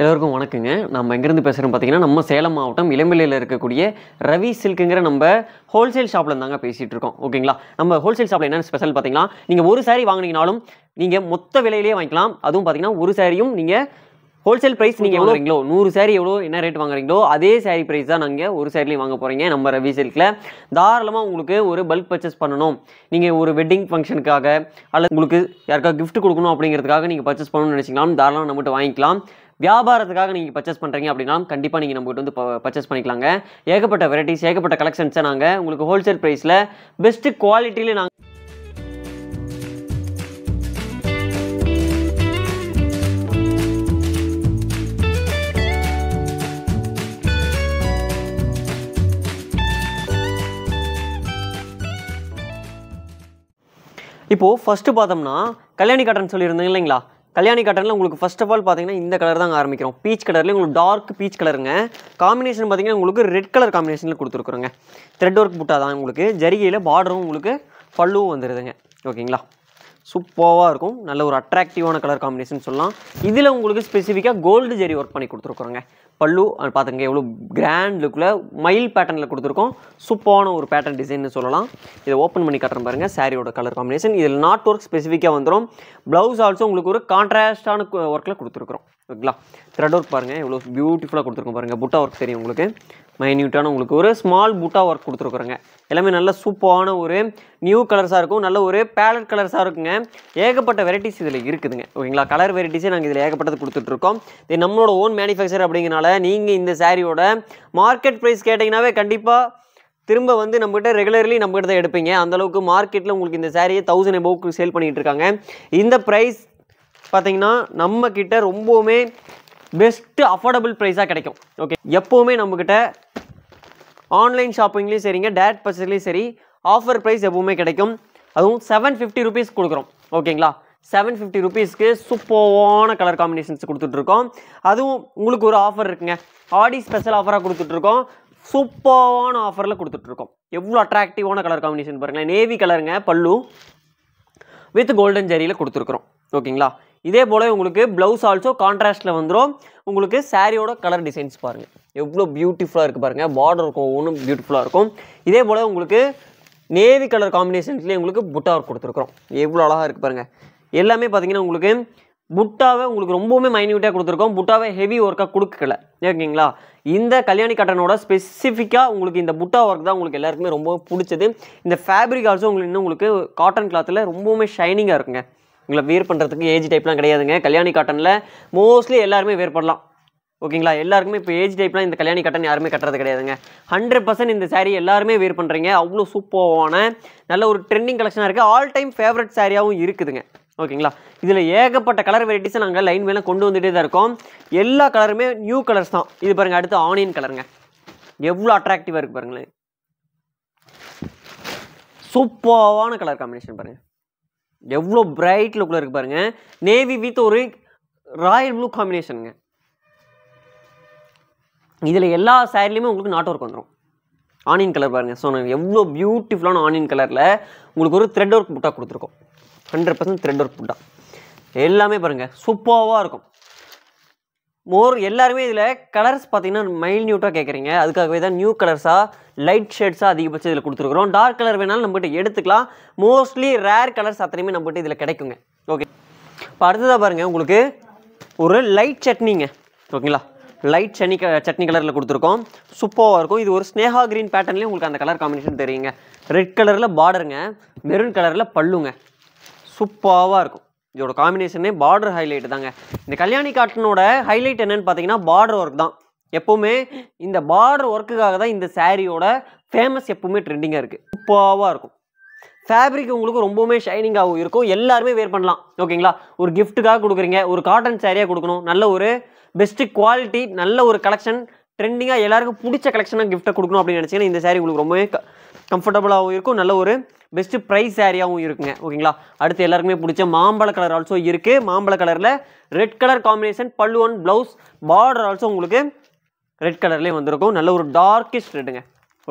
எல்லோருக்கும் வணக்கங்க நம்ம எங்கேருந்து பேசுகிறோம் பார்த்தீங்கன்னா நம்ம சேலம் மாவட்டம் இளம்பிலையில் இருக்கக்கூடிய ரவி சில்க்குங்கிற நம்ம ஹோல்சேல் ஷாப்பில் தாங்க பேசிகிட்டு இருக்கோம் ஓகேங்களா நம்ம ஹோல்சேல் ஷாப்பில் என்ன ஸ்பெஷல் பார்த்தீங்கன்னா நீங்கள் ஒரு சாரி வாங்கினீங்கனாலும் நீங்கள் மொத்த விலையிலேயே வாங்கிக்கலாம் அதுவும் பார்த்தீங்கன்னா ஒரு சாரியும் நீங்கள் ஹோல்சேல் ப்ரைஸ் நீங்கள் எவ்வளோ வாங்குறீங்களோ நூறு சாரி எவ்வளோ என்ன ரேட் வாங்குறீங்களோ அதே சாரி ப்ரைஸ் தான் நாங்கள் ஒரு சாரிலையும் வாங்க போகிறீங்க நம்ம ரவி சில்கில் தாராளமாக உங்களுக்கு ஒரு பல்க் பர்ச்சேஸ் பண்ணணும் நீங்கள் ஒரு வெட்டிங் ஃபங்க்ஷனுக்காக அல்லது உங்களுக்கு யாருக்காக கிஃப்ட் கொடுக்கணும் அப்படிங்கிறதுக்காக நீங்கள் பர்ச்சேஸ் பண்ணணும்னு நினச்சிக்கலாம் தாராளமாக நம்மகிட்ட வாங்கிக்கலாம் வியாபாரத்துக்காக நீங்கள் பர்ச்சேஸ் பண்ணுறீங்க அப்படின்னா கண்டிப்பாக நீங்கள் நம்ம வந்து பர்ச்சேஸ் பண்ணிக்கலாங்க ஏகப்பட்ட வெரைட்டிஸ் ஏகப்பட்ட கலெக்ஷன்ஸை நாங்கள் உங்களுக்கு ஹோல்சேல் ப்ரைஸில் பெஸ்ட்டு குவாலிட்டியில் நாங்கள் இப்போது ஃபஸ்ட்டு பார்த்தோம்னா கல்யாணி காட்டன் சொல்லியிருந்தீங்க இல்லைங்களா கல்யாணி காட்டனில் உங்களுக்கு ஃபஸ்ட் ஆஃப் ஆல் பார்த்தீங்கன்னா இந்த கலர் தான் ஆரம்பிக்கிறோம் பீச் கலர்லேயே உங்களுக்கு டார்க் பீச் கலருங்க காம்பினேஷன் பார்த்தீங்கன்னா உங்களுக்கு ரெட் கலர் காம்பினேஷனில் கொடுத்துருக்குறோங்க த்ரெட் ஒர்க் புட்டாக தான் உங்களுக்கு ஜரிகையில் பார்டரும் உங்களுக்கு பல்லுவும் வந்துடுதுங்க ஓகேங்களா சூப்பராக இருக்கும் நல்ல ஒரு அட்ராக்டிவான கலர் காம்பினேஷன் சொல்லலாம் இதில் உங்களுக்கு ஸ்பெசிஃபிக்காக கோல்டு ஜெரி ஒர்க் பண்ணி கொடுத்துருக்குறோங்க பல்லு பார்த்துங்க எவ்வளோ கிராண்ட் லுக்கில் மயில் பேட்டர்னில் கொடுத்துருக்கோம் சூப்பரான ஒரு பேட்டர்ன் டிசைன்னு சொல்லலாம் இதை ஓப்பன் பண்ணி காட்டுறேன் பாருங்கள் சாரியோட கலர் காம்பினேஷன் இதில் நாட் ஒர்க் ஸ்பெசிஃபிக்காக வந்துடும் ப்ளவுஸ் ஆல்சோ உங்களுக்கு ஒரு கான்ட்ராஸ்டான ஒர்க்கில் கொடுத்துருக்குறோம் ஓகேங்களா த்ரெட் ஒர்க் பாருங்கள் எவ்வளோ பியூட்டிஃபுல்லாக கொடுத்துருக்கோம் பாருங்கள் புட்டா ஒர்க் தெரியும் உங்களுக்கு மைன்யூட்டான உங்களுக்கு ஒரு ஸ்மால் பூட்டாக ஒர்க் கொடுத்துருக்குறோங்க எல்லாமே நல்ல சூப்பரான ஒரு நியூ கலர்ஸாக இருக்கும் நல்ல ஒரு பேலட் கலர்ஸாக இருக்குங்க ஏகப்பட்ட வெரைட்டிஸ் இதில் இருக்குதுங்க ஓகேங்களா கலர் வெரைட்டிஸே நாங்கள் இதில் ஏகப்பட்டது கொடுத்துட்ருக்கோம் இது நம்மளோட ஓன் மேனுஃபேக்சர் அப்படிங்கிறனால நீங்கள் இந்த சாரியோட மார்க்கெட் ப்ரைஸ் கேட்டிங்கனாவே கண்டிப்பாக திரும்ப வந்து நம்மகிட்ட ரெகுலர்லி நம்மகிட்ட தான் எடுப்பீங்க அந்தளவுக்கு மார்க்கெட்டில் உங்களுக்கு இந்த சாரியை தௌசண்ட் எபோவுக்கு சேல் பண்ணிகிட்டு இருக்காங்க இந்த ப்ரைஸ் பார்த்திங்கன்னா நம்மக்கிட்ட ரொம்பவுமே பெஸ்ட்டு அஃபோர்டபுள் ப்ரைஸாக கிடைக்கும் ஓகே எப்போவுமே நம்மக்கிட்ட ஆன்லைன் ஷாப்பிங்லேயும் சரிங்க டேரக்ட் பர்ச்சேஸ்லேயும் சரி ஆஃபர் ப்ரைஸ் எப்போவுமே கிடைக்கும் அதுவும் செவன் ஃபிஃப்டி ருபீஸ் கொடுக்குறோம் ஓகேங்களா செவன் ஃபிஃப்டி ருபீஸ்க்கு சூப்பர்வான கலர் காம்பினேஷன்ஸ் கொடுத்துட்ருக்கோம் அதுவும் உங்களுக்கு ஒரு ஆஃபர் இருக்குங்க ஆடி ஸ்பெஷல் ஆஃபராக கொடுத்துட்ருக்கோம் சூப்பர்வான ஆஃபரில் கொடுத்துட்ருக்கோம் எவ்வளோ அட்ராக்டிவான கலர் காம்பினேஷன் பாருங்களேன் நேவி கலருங்க பல்லு வித் கோல்டன் ஜெரியில் கொடுத்துருக்குறோம் ஓகேங்களா இதே போல் உங்களுக்கு ப்ளவுஸ் ஆல்சோ கான்ட்ராஸ்ட்டில் வந்துடும் உங்களுக்கு சாரியோட கலர் டிசைன்ஸ் பாருங்கள் எவ்வளோ பியூட்டிஃபுல்லாக இருக்குது பாருங்கள் பார்டர் இருக்கும் ஒன்றும் பியூட்டிஃபுல்லாக இருக்கும் இதே போல் உங்களுக்கு நேவி கலர் காம்பினேஷன்ஸ்லேயே உங்களுக்கு புட்டா ஒர்க் கொடுத்துருக்குறோம் எவ்வளோ அழகாக இருக்குது பாருங்கள் எல்லாமே பார்த்தீங்கன்னா உங்களுக்கு புட்டாவை உங்களுக்கு ரொம்பவுமே மைன்யூட்டாக கொடுத்துருக்கோம் புட்டாவை ஹெவி ஒர்க்காக கொடுக்கல ஓகேங்களா இந்த கல்யாணி கட்டனோட ஸ்பெசிஃபிக்காக உங்களுக்கு இந்த புட்டா ஒர்க் தான் உங்களுக்கு எல்லாருக்குமே ரொம்ப பிடிச்சது இந்த ஃபேப்ரிக் ஆல்சோ உங்களுக்கு இன்னும் உங்களுக்கு காட்டன் கிளாத்தில் ரொம்பவுமே ஷைனிங்காக இருக்குங்க உங்களை வியர் பண்ணுறதுக்கு ஏஜ் டைப்லாம் கிடையாதுங்க கல்யாணி காட்டனில் மோஸ்ட்லி எல்லாருமே வேர் பண்ணலாம் ஓகேங்களா எல்லாருக்குமே இப்போ ஏஜ் டைப்லாம் இந்த கல்யாணி கட்டன் யாருமே கட்டுறது கிடையாதுங்க ஹண்ட்ரட் பர்சன்ட் இந்த சாரீ எல்லாருமே வேர் பண்ணுறீங்க அவ்வளோ சூப்பரான நல்ல ஒரு ட்ரெண்டிங் கலெக்ஷனாக இருக்குது ஆல் டைம் ஃபேவரட் சாரியாகவும் இருக்குதுங்க ஓகேங்களா இதில் ஏகப்பட்ட கலர் வெரைட்டிஸை நாங்கள் லைன் மேலே கொண்டு வந்துகிட்டே தான் இருக்கோம் எல்லா கலருமே நியூ கலர்ஸ் தான் இது பாருங்கள் அடுத்து ஆனியன் கலருங்க எவ்வளோ அட்ராக்டிவாக இருக்குது பாருங்களேன் சூப்பரான கலர் காம்பினேஷன் பாருங்கள் எவ்வளோ பிரைட் லுக்கில் இருக்குது பாருங்கள் நேவி வித் ஒரு ராயல் ப்ளூ காம்பினேஷனுங்க இதில் எல்லா சேரீலையுமே உங்களுக்கு நாட் ஒர்க் வந்துடும் ஆனியன் கலர் பாருங்கள் ஸோ நாங்கள் எவ்வளோ பியூட்டிஃபுல்லான ஆனியன் கலரில் உங்களுக்கு ஒரு த்ரெட் ஒர்க் புட்டாக கொடுத்துருக்கோம் ஹண்ட்ரட் பர்சன்ட் த்ரெட் ஒர்க் புட்டா எல்லாமே பாருங்கள் சூப்பராக இருக்கும் மோர் எல்லாருமே இதில் கலர்ஸ் பார்த்தீங்கன்னா மைல்யூட்டாக கேட்குறீங்க அதுக்காகவே தான் நியூ கலர்ஸாக லைட் ஷேட்ஸாக அதிகபட்சம் இதில் கொடுத்துருக்குறோம் டார்க் கலர் வேணாலும் நம்மகிட்ட எடுத்துக்கலாம் மோஸ்ட்லி ரேர் கலர்ஸ் அத்தனையுமே நம்மகிட்ட இதில் கிடைக்குங்க ஓகே இப்போ அடுத்ததாக பாருங்கள் உங்களுக்கு ஒரு லைட் சட்னிங்க ஓகேங்களா லைட் சட்னி க சட்னி கலரில் கொடுத்துருக்கோம் சூப்பராக இருக்கும் இது ஒரு ஸ்னேகா க்ரீன் பேட்டர்ன்லேயே உங்களுக்கு அந்த கலர் காம்பினேஷன் தெரியுங்க ரெட் கலரில் பார்டருங்க மெரூன் கலரில் பல்லுங்க சூப்பராக இருக்கும் இதோட காம்பினேஷனே பார்டர் ஹைலைட் தாங்க இந்த கல்யாணி காட்டனோட ஹைலைட் என்னன்னு பார்த்தீங்கன்னா பார்டர் ஒர்க் தான் எப்போவுமே இந்த பார்டர் ஒர்க்குக்காக தான் இந்த சாரியோட ஃபேமஸ் எப்போவுமே ட்ரெண்டிங்காக இருக்குது சூப்பராக இருக்கும் ஃபேப்ரிக் உங்களுக்கு ரொம்பவுமே ஷைனிங்காகவும் இருக்கும் எல்லாருமே வேர் பண்ணலாம் ஓகேங்களா ஒரு கிஃப்ட்டுக்காக கொடுக்குறீங்க ஒரு காட்டன் சேரீயாக கொடுக்கணும் நல்ல ஒரு பெஸ்ட்டு குவாலிட்டி நல்ல ஒரு கலெக்ஷன் ட்ரெண்டிங்காக எல்லாருக்கும் பிடிச்ச கலெக்ஷனாக கிஃப்ட்டை கொடுக்கணும் அப்படின்னு நினச்சிங்கன்னா இந்த சாரி உங்களுக்கு ரொம்பவே கம்ஃபர்டபுளாகவும் இருக்கும் நல்ல ஒரு பெஸ்ட்டு ப்ரைஸ் ஏரியாவும் இருக்குங்க ஓகேங்களா அடுத்து எல்லாருக்குமே பிடிச்ச மாம்பழ கலர் ஆல்சோ இருக்குது மாம்பழ கலரில் ரெட் கலர் காம்பினேஷன் பல்லுவன் ப்ளவுஸ் பார்டர் ஆல்சோ உங்களுக்கு ரெட் கலர்லேயே வந்திருக்கும் நல்ல ஒரு டார்க்கிஷ் ரெட்டுங்க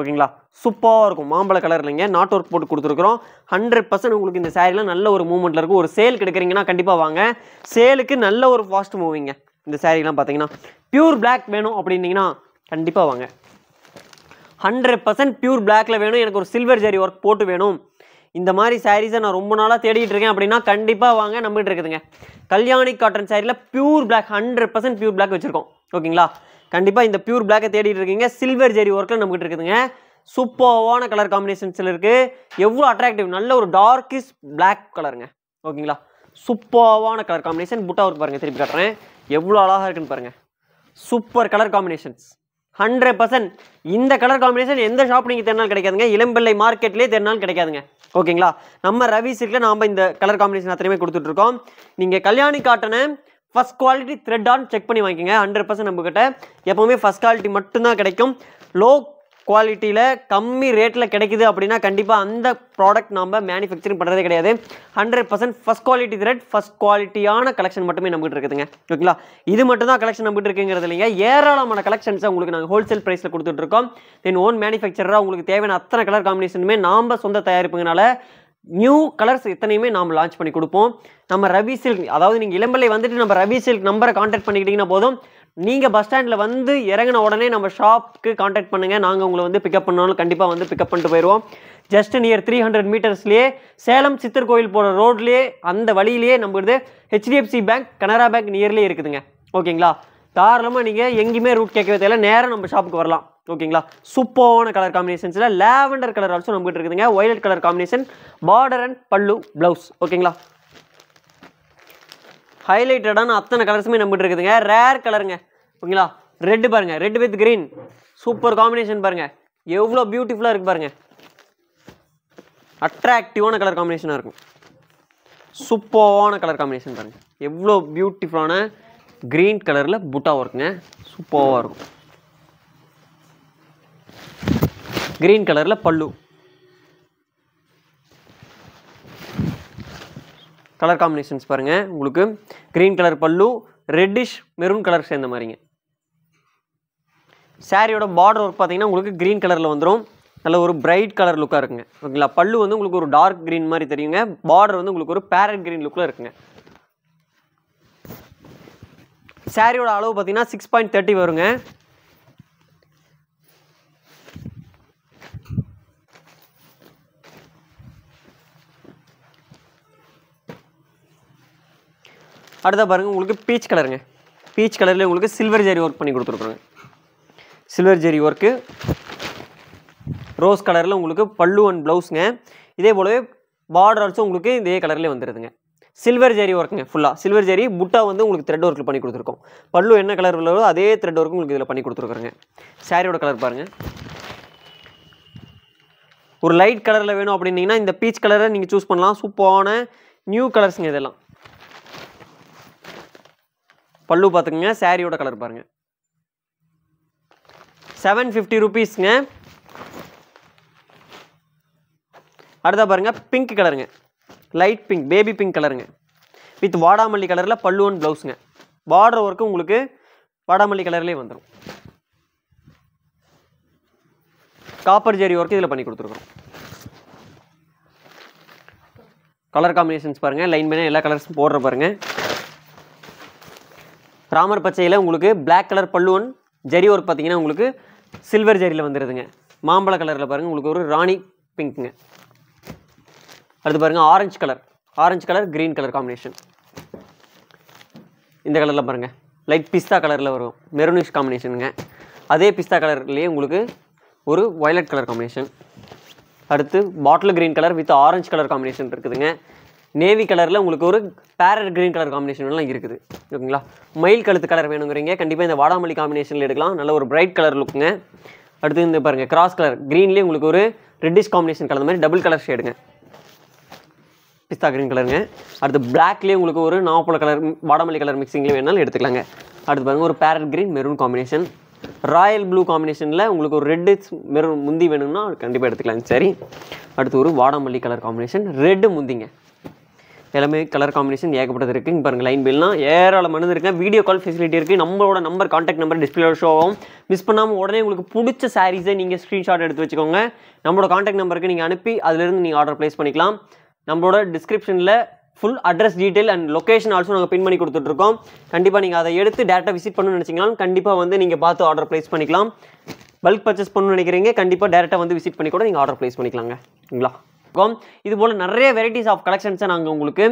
ஓகேங்களா சூப்பராக இருக்கும் மாம்பழ கலர் இல்லைங்க நாட் ஒர்க் போட்டு கொடுத்துருக்குறோம் ஹண்ட்ரட் பர்சன்ட் உங்களுக்கு இந்த சேரீலாம் நல்ல ஒரு மூவ்மெண்ட்டில் இருக்கும் ஒரு சேல் கிடைக்கிறீங்கன்னா கண்டிப்பாக வாங்க சேலுக்கு நல்ல ஒரு ஃபாஸ்ட் மூவிங்க இந்த சேரீலாம் பார்த்தீங்கன்னா பியூர் பிளாக் வேணும் அப்படின்னிங்கன்னா கண்டிப்பாக வாங்க ஹண்ட்ரட் பர்சன்ட் பியூர் பிளாக்ல வேணும் எனக்கு ஒரு சில்வர் ஜரி ஒர்க் போட்டு வேணும் இந்த மாதிரி சாரீஸை நான் ரொம்ப நாளாக தேடிட்டு இருக்கேன் அப்படின்னா கண்டிப்பாக வாங்க நம்பிட்டு இருக்குதுங்க கல்யாணி காட்டன் சாரியில் pure black hundred percent pure black வச்சுருக்கோம் ஓகேங்களா கண்டிப்பாக இந்த பியூர் பிளாக்கை தேடிட்டு இருக்கீங்க சில்வர் ஜெரி ஒர்க்கில் நம்மகிட்ட இருக்குதுங்க சூப்பர்வான கலர் காம்பினேஷன்ஸில் இருக்குது எவ்வளோ அட்ராக்டிவ் நல்ல ஒரு டார்க்கிஸ் பிளாக் கலருங்க ஓகேங்களா சூப்பர்வான கலர் காம்பினேஷன் புட்டா ஒர்க் பாருங்கள் திருப்பி காட்டுறேன் எவ்வளோ அழகாக இருக்குன்னு பாருங்கள் super colour combinations hundred percent இந்த கலர் காம்பினேஷன் எந்த ஷாப் நீங்கள் தேர்னாலும் கிடைக்காதுங்க இளம்பிள்ளை மார்க்கெட்லேயே தேர்னாலும் கிடைக்காதுங்க ஓகேங்களா நம்ம ரவி சில்கில் நாம் இந்த கலர் காம்பினேஷன் அத்தனையுமே கொடுத்துட்ருக்கோம் நீங்கள் கல்யாணி காட்டனை first quality thread on check பண்ணி வாங்கிக்கோங்க ஹண்ட்ரட் பர்சன்ட் நம்மக்கிட்ட எப்போவுமே ஃபஸ்ட் குவாலிட்டி மட்டும்தான் கிடைக்கும் லோ குவாலிட்டியில் கம்மி ரேட்டில் கிடைக்குது அப்படின்னா கண்டிப்பாக அந்த ப்ராடக்ட் நம்ம மேனுஃபேக்சரிங் பண்ணுறதே கிடையாது hundred percent first quality thread first குவாலிட்டியான கலெக்ஷன் மட்டுமே நம்பிட்டு இருக்குதுங்க ஓகேங்களா இது மட்டும் தான் கலெக்ஷன் நம்பிட்டு இருக்குங்கிறது இல்லைங்க ஏராளமான கலெக்ஷன்ஸை உங்களுக்கு நாங்கள் ஹோல்சேல் ப்ரைஸில் கொடுத்துட்ருக்கோம் தென் ஓன் மேனுஃபேக்சராக உங்களுக்கு தேவையான அத்தனை கலர் காம்பினேஷனுமே நாம் சொந்த தயாரிப்புங்கனால நியூ கலர்ஸ் எத்தனையுமே நாம் லான்ச் பண்ணி கொடுப்போம் நம்ம ரவி சில்க் அதாவது நீங்கள் இளம்பிள்ளை வந்துட்டு நம்ம ரவி சில்க் நம்பரை கான்டாக்ட் பண்ணிக்கிட்டிங்கன்னா போதும் நீங்கள் பஸ் ஸ்டாண்டில் வந்து இறங்கின உடனே நம்ம ஷாப்புக்கு காண்டாக்ட் பண்ணுங்கள் நாங்கள் உங்களை வந்து பிக்கப் பண்ணாலும் கண்டிப்பாக வந்து பிக்கப் பண்ணிட்டு போயிடுவோம் ஜஸ்ட் நியர் த்ரீ ஹண்ட்ரட் மீட்டர்ஸ்லேயே சேலம் சித்தர் கோயில் போகிற ரோட்லேயே அந்த வழியிலேயே நம்மளது ஹெச்டிஎஃப்சி பேங்க் கனரா பேங்க் நியர்லேயே இருக்குதுங்க ஓகேங்களா தாராளமாக நீங்கள் எங்கேயுமே ரூட் கேட்கவே தெரியல நேராக நம்ம ஷாப்புக்கு வரலாம் ஓகேங்களா சூப்பரான கலர் காம்பினேஷன்ஸில் லேவண்டர் கலர் ஆல்சோ நம்மகிட்ட இருக்குதுங்க violet colour combination border and பல்லு ப்ளவுஸ் ஓகேங்களா ஹைலைட்டடான அத்தனை கலர்ஸுமே நம்பிட்டு இருக்குதுங்க ரேர் கலருங்க ஓகேங்களா ரெட்டு பாருங்கள் red with green super combination பாருங்கள் எவ்வளோ பியூட்டிஃபுல்லாக இருக்குது பாருங்கள் அட்ராக்டிவான கலர் காம்பினேஷனாக இருக்கும் சூப்பரான கலர் காம்பினேஷன் பாருங்கள் எவ்வளோ பியூட்டிஃபுல்லான க்ரீன் கலரில் புட்டாக இருக்குங்க சூப்பராக இருக்கும் க்ரீன் கலரில் பல்லு கலர் காம்பினேஷன்ஸ் பாருங்கள் உங்களுக்கு க்ரீன் கலர் பல்லு ரெட்டிஷ் மெரூன் கலர் சேர்ந்த மாதிரிங்க சாரியோட பார்டர் ஒர்க் பார்த்தீங்கன்னா உங்களுக்கு க்ரீன் கலரில் வந்துடும் நல்ல ஒரு பிரைட் கலர் லுக்காக இருக்குங்க ஓகேங்களா பல்லு வந்து உங்களுக்கு ஒரு டார்க் க்ரீன் மாதிரி தெரியுங்க பார்டர் வந்து உங்களுக்கு ஒரு பேரட் க்ரீன் லுக்கில் இருக்குங்க சாரியோட அளவு பார்த்தீங்கன்னா சிக்ஸ் பாயிண்ட் தேர்ட்டி வருங்க அடுத்த பாருங்கள் உங்களுக்கு பீச் கலருங்க பீச் கலரில் உங்களுக்கு சில்வர் ஜெரி ஒர்க் பண்ணி கொடுத்துருக்குறோங்க சில்வர் ஜெரி ஒர்க்கு ரோஸ் கலரில் உங்களுக்கு பல்லு அண்ட் ப்ளவுஸுங்க இதே போலவே பார்டர் ஆல்சோ உங்களுக்கு இதே கலர்லேயே வந்துடுதுங்க சில்வர் ஜெரி ஒர்க்குங்க ஃபுல்லாக சில்வர் ஜெரி புட்டா வந்து உங்களுக்கு த்ரெட் ஒர்க்கில் பண்ணி கொடுத்துருக்கோம் பல்லு என்ன கலர் உள்ளதோ அதே த்ரெட் ஒர்க்கு உங்களுக்கு இதில் பண்ணி கொடுத்துருக்குறோங்க சாரியோட கலர் பாருங்கள் ஒரு லைட் கலரில் வேணும் அப்படின்னிங்கன்னா இந்த பீச் கலரை நீங்கள் சூஸ் பண்ணலாம் சூப்பரான நியூ கலர்ஸுங்க இதெல்லாம் பல்லு பார்த்துக்குங்க சாரியோட கலர் பாருங்கள் செவன் ஃபிஃப்டி ருபீஸ்ங்க அடுத்த பாருங்க பிங்க் கலருங்க லைட் பிங்க் பேபி பிங்க் கலருங்க வித் வாடாமல்லி கலரில் பல்லு ஒன் ப்ளவுஸுங்க பார்டர் ஒர்க்கு உங்களுக்கு வாடாமல்லி கலர்லேயே வந்துடும் காப்பர் ஜெரி ஒர்க்கு இதில் பண்ணி கொடுத்துருக்குறோம் கலர் காம்பினேஷன்ஸ் பாருங்கள் லைன் பண்ணி எல்லா கலர்ஸும் போடுற பாருங்கள் ராமர் பச்சையில் உங்களுக்கு பிளாக் கலர் பல்லுவன் ஜரி ஒர்க் பார்த்தீங்கன்னா உங்களுக்கு சில்வர் ஜரியில் வந்துடுதுங்க மாம்பழ கலரில் பாருங்கள் உங்களுக்கு ஒரு ராணி பிங்க்குங்க அடுத்து பாருங்கள் orange colour orange colour green colour combination இந்த கலரில் பாருங்கள் லைட் பிஸ்தா கலரில் வரும் மெரூனிஷ் காம்பினேஷனுங்க அதே பிஸ்தா கலர்லேயே உங்களுக்கு ஒரு ஒயலட் கலர் காம்பினேஷன் அடுத்து bottle green colour with orange colour combination இருக்குதுங்க நேவி கலரில் உங்களுக்கு ஒரு பேரட் க்ரீன் கலர் காம்பினேஷன்லாம் இருக்குது ஓகேங்களா மயில் கழுத்து கலர் வேணுங்கிறீங்க கண்டிப்பாக இந்த வாடாமல்லி காம்பினேஷனில் எடுக்கலாம் நல்ல ஒரு பிரைட் கலர் லுக்குங்க அடுத்து இந்த பாருங்கள் கிராஸ் கலர் க்ரீன்லேயே உங்களுக்கு ஒரு ரெட்டிஷ் காம்பினேஷன் கலந்த மாதிரி டபுள் கலர் ஷேடுங்க பிஸ்தா க்ரீன் கலருங்க அடுத்து பிளாக்லேயே உங்களுக்கு ஒரு நாவப்பழ கலர் வாடாமல்லி கலர் மிக்சிங்லேயே வேணாலும் எடுத்துக்கலாங்க அடுத்து பாருங்கள் ஒரு parrot green maroon combination royal blue காம்பினேஷனில் உங்களுக்கு ஒரு ரெட்டு மெரூன் முந்தி வேணும்னா கண்டிப்பாக எடுத்துக்கலாங்க சரி அடுத்து ஒரு வாடாமல்லி கலர் காம்பினேஷன் ரெட்டு முந்திங்க எல்லாமே கலர் காம்பினேஷன் ஏகப்பட்டது இருக்குது இங்கே பாருங்கள் லைன் பில்லாம் ஏராளமானது இருக்கேன் வீடியோ கால் ஃபெசிலிட்டி இருக்குது நம்மளோட number contact number display show ஆகும் மிஸ் பண்ணாமல் உடனே உங்களுக்கு பிடிச்ச சாரீஸை நீங்கள் ஸ்க்ரீன்ஷாட் எடுத்து வச்சுக்கோங்க நம்மளோட காண்டாக்ட் நம்பருக்கு நீங்கள் அனுப்பி அதிலிருந்து நீங்கள் ஆர்டர் ப்ளேஸ் பண்ணிக்கலாம் நம்மளோட டிஸ்கிரிப்ஷனில் full address detail and location also நாங்கள் பின் பண்ணி கொடுத்துட்ருக்கோம் கண்டிப்பாக நீங்கள் அதை எடுத்து டேரெக்டாக விசிட் பண்ணணும்னு நினச்சிங்கனாலும் கண்டிப்பாக வந்து நீங்கள் பார்த்து ஆர்டர் ப்ளேஸ் பண்ணிக்கலாம் பல்க் பர்ச்சேஸ் பண்ணணும்னு நினைக்கிறீங்க கண்டிப்பாக டேரெக்டாக வந்து விசிட் பண்ணி கூட நீங்கள் ஆர்டர் ப்ளேஸ் பண்ணிக்கலாங்க பண்ணிக்கலாங்கங்களா இது போல் நிறைய வெரைட்டிஸ் ஆஃப் கலெக்ஷன்ஸை நாங்கள் உங்களுக்கு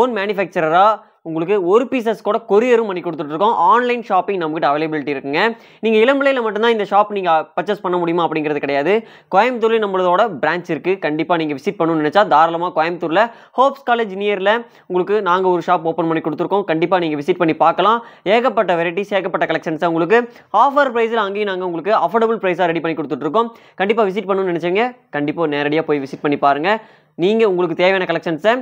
ஓன் மேனுஃபேக்சரராக உங்களுக்கு ஒரு பீசஸ் கூட கொரியரும் பண்ணி கொடுத்துட்ருக்கோம் ஆன்லைன் ஷாப்பிங் நம்மகிட்ட அவைலபிலிட்டி இருக்குங்க நீங்கள் இளம்பிலையில் மட்டும்தான் இந்த ஷாப் நீங்கள் பர்ச்சேஸ் பண்ண முடியுமா அப்படிங்கிறது கிடையாது கோயம்புத்தூரில் நம்மளோட பிரான்ச் இருக்குது கண்டிப்பாக நீங்கள் விசிட் பண்ணணும்னு நினச்சா தாராளமாக கோயம்புத்தூரில் ஹோப்ஸ் காலேஜ் நியரில் உங்களுக்கு நாங்கள் ஒரு ஷாப் ஓப்பன் பண்ணி கொடுத்துருக்கோம் கண்டிப்பாக நீங்கள் விசிட் பண்ணி பார்க்கலாம் ஏகப்பட்ட வெரைட்டிஸ் ஏகப்பட்ட கலெக்ஷன்ஸை உங்களுக்கு ஆஃபர் ப்ரைஸில் அங்கேயும் நாங்கள் உங்களுக்கு அஃபோர்டபுள் ப்ரைஸாக ரெடி பண்ணி கொடுத்துட்ருக்கோம் கண்டிப்பாக விசிட் பண்ணணும்னு நினச்சிங்க கண்டிப்பாக நேரடியாக போய் விசிட் பண்ணி பாருங்கள் நீங்கள் உங்களுக்கு தேவையான கலெக்ஷன்ஸை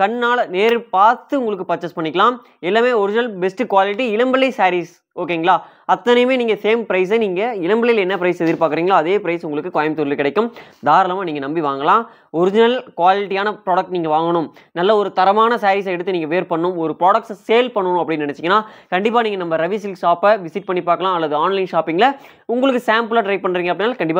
கண்ணால் நேர் பார்த்து உங்களுக்கு பர்ச்சேஸ் பண்ணிக்கலாம் எல்லாமே original best quality Elampillai sarees ஓகேங்களா அத்தனையுமே நீங்கள் சேம் ப்ரைஸை நீங்கள் இளம்பிள்ளையில் என்ன ப்ரைஸ் எதிர்பார்க்குறீங்களோ அதே ப்ரைஸ் உங்களுக்கு கோயம்புத்தூரில் கிடைக்கும் தாராளமாக நீங்கள் நம்பி வாங்கலாம் ஒரிஜினல் குவாலிட்டியான ப்ராடக்ட் நீங்கள் வாங்கணும் நல்ல ஒரு தரமான சாரீஸை எடுத்து நீங்கள் வேர் பண்ணணும் ஒரு ப்ராடக்ட்ஸை சேல் பண்ணணும் அப்படின்னு நினச்சிங்கன்னா கண்டிப்பாக நீங்கள் நம்ம ரவி சில்க் ஷாப்பை விசிட் பண்ணி பார்க்கலாம் அல்லது ஆன்லைன் ஷாப்பிங்கில் உங்களுக்கு சாம்பிளாக ட்ரை பண்ணுறீங்க அப்படின்னா கண்டிப்பாக